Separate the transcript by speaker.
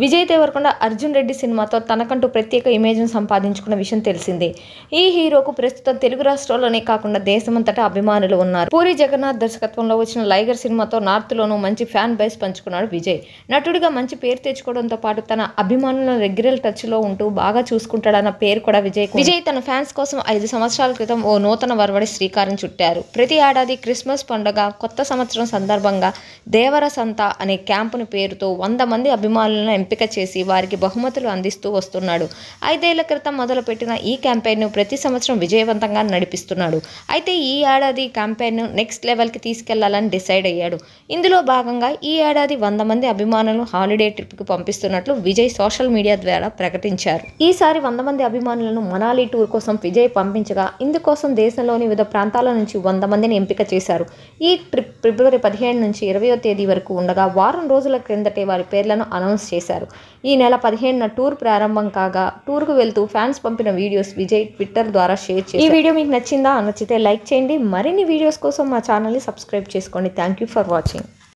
Speaker 1: విజయ్ దేవరకొండ అర్జున్ రెడ్డి సినిమాతో తనకంటూ ప్రత్యేక ఇమేజ్ను సంపాదించుకున్న విషయం తెలిసిందే ఈ హీరోకు ప్రస్తుతం తెలుగు రాష్ట్రాల్లోనే కాకుండా దేశమంతటా అభిమానులు ఉన్నారు పూరి జగన్నాథ్ దర్శకత్వంలో వచ్చిన లైగర్ సినిమాతో నార్త్లోనూ మంచి ఫ్యాన్ బేస్ పంచుకున్నాడు విజయ్ నటుడిగా మంచి పేరు తెచ్చుకోవడంతో పాటు తన అభిమానులను రెగ్యులర్ టచ్లో ఉంటూ బాగా చూసుకుంటాడన్న పేరు కూడా విజయ్ విజయ్ తన ఫ్యాన్స్ కోసం ఐదు సంవత్సరాల క్రితం ఓ నూతన వరవడి శ్రీకారం చుట్టారు ప్రతి ఏడాది క్రిస్మస్ పండుగ కొత్త సంవత్సరం సందర్భంగా దేవరసంత అనే క్యాంపుని పేరుతో వంద మంది అభిమానులను ఎంపిక చేసి వారికి బహుమతులు అందిస్తూ వస్తున్నాడు ఐదేళ్ల క్రితం మొదలుపెట్టిన ఈ క్యాంపెయిన్ను ప్రతి సంవత్సరం విజయవంతంగా నడిపిస్తున్నాడు అయితే ఈ ఏడాది క్యాంపెయిన్ను నెక్స్ట్ లెవెల్కి తీసుకెళ్లాలని డిసైడ్ అయ్యాడు ఇందులో భాగంగా ఈ ఏడాది వంద మంది అభిమానులను హాలిడే ట్రిప్కి పంపిస్తున్నట్లు విజయ్ సోషల్ మీడియా ద్వారా ప్రకటించారు ఈసారి వంద మంది అభిమానులను మనాలి టూర్ కోసం విజయ్ పంపించగా ఇందుకోసం దేశంలోని వివిధ ప్రాంతాల నుంచి వంద మందిని ఎంపిక చేశారు ఈ ట్రిప్ ఫిబ్రవరి పదిహేడు నుంచి ఇరవయో తేదీ వరకు ఉండగా వారం రోజుల క్రిందటే వారి పేర్లను అనౌన్స్ చేశారు చేశారు ఈ నెల పదిహేనున టూర్ ప్రారంభం కాగా టూర్కు వెళ్తూ ఫ్యాన్స్ పంపిన వీడియోస్ విజయ్ ట్విట్టర్ ద్వారా షేర్ చేసి ఈ వీడియో మీకు నచ్చిందా నచ్చితే లైక్ చేయండి మరిన్ని వీడియోస్ కోసం మా ఛానల్ని సబ్స్క్రైబ్ చేసుకోండి థ్యాంక్ యూ ఫర్ వాచింగ్